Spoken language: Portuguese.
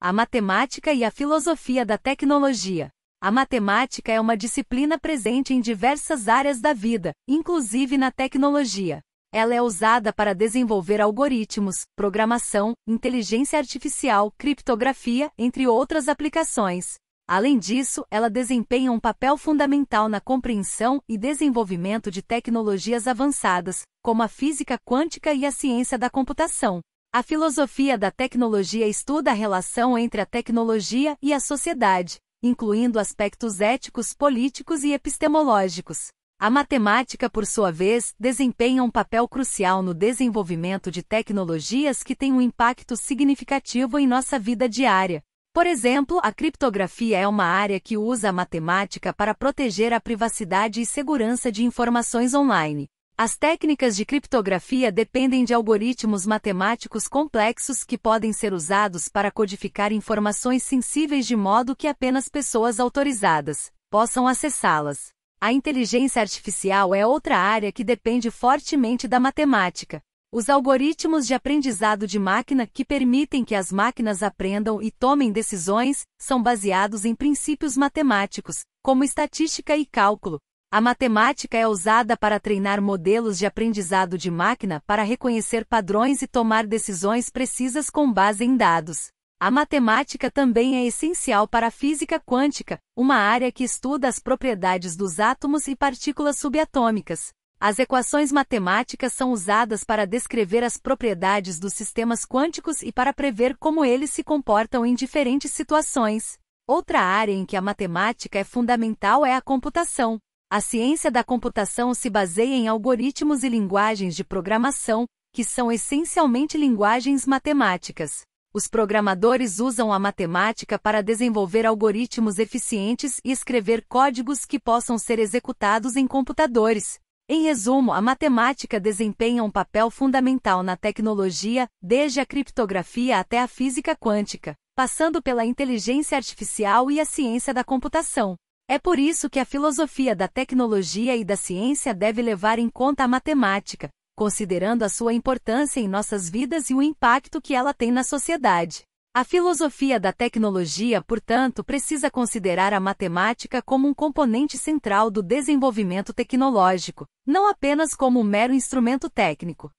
A matemática e a filosofia da tecnologia. A matemática é uma disciplina presente em diversas áreas da vida, inclusive na tecnologia. Ela é usada para desenvolver algoritmos, programação, inteligência artificial, criptografia, entre outras aplicações. Além disso, ela desempenha um papel fundamental na compreensão e desenvolvimento de tecnologias avançadas, como a física quântica e a ciência da computação. A filosofia da tecnologia estuda a relação entre a tecnologia e a sociedade, incluindo aspectos éticos, políticos e epistemológicos. A matemática, por sua vez, desempenha um papel crucial no desenvolvimento de tecnologias que têm um impacto significativo em nossa vida diária. Por exemplo, a criptografia é uma área que usa a matemática para proteger a privacidade e segurança de informações online. As técnicas de criptografia dependem de algoritmos matemáticos complexos que podem ser usados para codificar informações sensíveis de modo que apenas pessoas autorizadas possam acessá-las. A inteligência artificial é outra área que depende fortemente da matemática. Os algoritmos de aprendizado de máquina que permitem que as máquinas aprendam e tomem decisões são baseados em princípios matemáticos, como estatística e cálculo, a matemática é usada para treinar modelos de aprendizado de máquina para reconhecer padrões e tomar decisões precisas com base em dados. A matemática também é essencial para a física quântica, uma área que estuda as propriedades dos átomos e partículas subatômicas. As equações matemáticas são usadas para descrever as propriedades dos sistemas quânticos e para prever como eles se comportam em diferentes situações. Outra área em que a matemática é fundamental é a computação. A ciência da computação se baseia em algoritmos e linguagens de programação, que são essencialmente linguagens matemáticas. Os programadores usam a matemática para desenvolver algoritmos eficientes e escrever códigos que possam ser executados em computadores. Em resumo, a matemática desempenha um papel fundamental na tecnologia, desde a criptografia até a física quântica, passando pela inteligência artificial e a ciência da computação. É por isso que a filosofia da tecnologia e da ciência deve levar em conta a matemática, considerando a sua importância em nossas vidas e o impacto que ela tem na sociedade. A filosofia da tecnologia, portanto, precisa considerar a matemática como um componente central do desenvolvimento tecnológico, não apenas como um mero instrumento técnico.